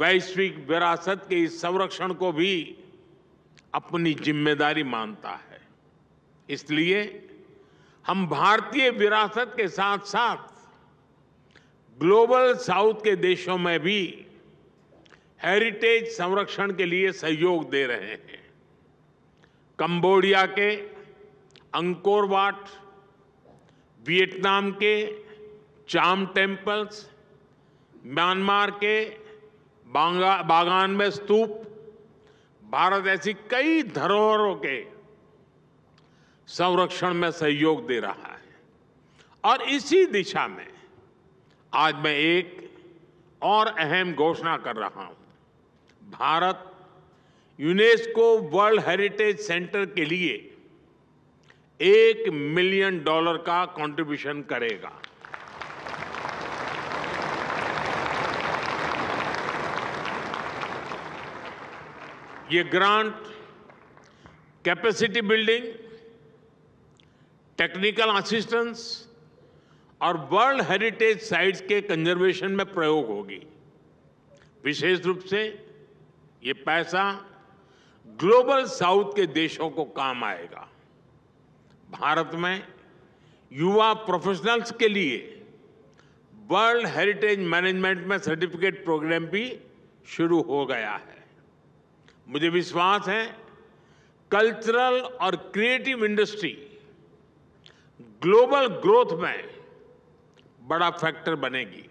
वैश्विक विरासत के इस संरक्षण को भी अपनी जिम्मेदारी मानता है इसलिए हम भारतीय विरासत के साथ साथ ग्लोबल साउथ के देशों में भी हेरिटेज संरक्षण के लिए सहयोग दे रहे हैं कंबोडिया के अंकोरवाट वियतनाम के चाम टेम्पल्स म्यांमार के बांगा बागान में स्तूप भारत ऐसी कई धरोहरों के संरक्षण में सहयोग दे रहा है और इसी दिशा में आज मैं एक और अहम घोषणा कर रहा हूं Bharat UNESCO world heritage centre के लिए एक मिलियन डॉलर का कंट्रीब्यूशन करेगा ये grant capacity building technical assistance और वर्ल्ड हेरिटेज साइट्स के कंजर्वेशन में प्रयोग होगी विशेष रूप से ये पैसा ग्लोबल साउथ के देशों को काम आएगा भारत में युवा प्रोफेशनल्स के लिए वर्ल्ड हेरिटेज मैनेजमेंट में सर्टिफिकेट प्रोग्राम भी शुरू हो गया है मुझे विश्वास है कल्चरल और क्रिएटिव इंडस्ट्री ग्लोबल ग्रोथ में बड़ा फैक्टर बनेगी